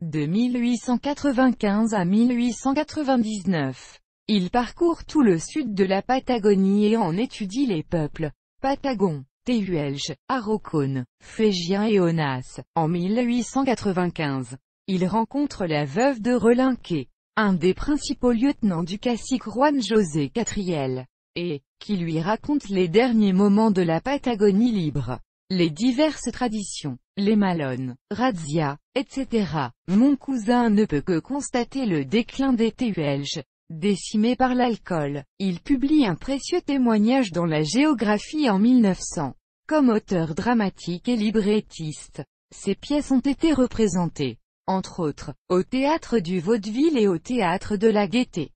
De 1895 à 1899, il parcourt tout le sud de la Patagonie et en étudie les peuples Patagon, Tehuelge, Arocone, Fégien et Onas. En 1895, il rencontre la veuve de Relinqué, un des principaux lieutenants du cacique Juan José Catriel, et qui lui raconte les derniers moments de la Patagonie libre les diverses traditions, les malones, razzias, etc. Mon cousin ne peut que constater le déclin des Tuelges. Décimé par l'alcool, il publie un précieux témoignage dans la géographie en 1900. Comme auteur dramatique et librettiste, ses pièces ont été représentées, entre autres, au théâtre du Vaudeville et au théâtre de la Gaîté.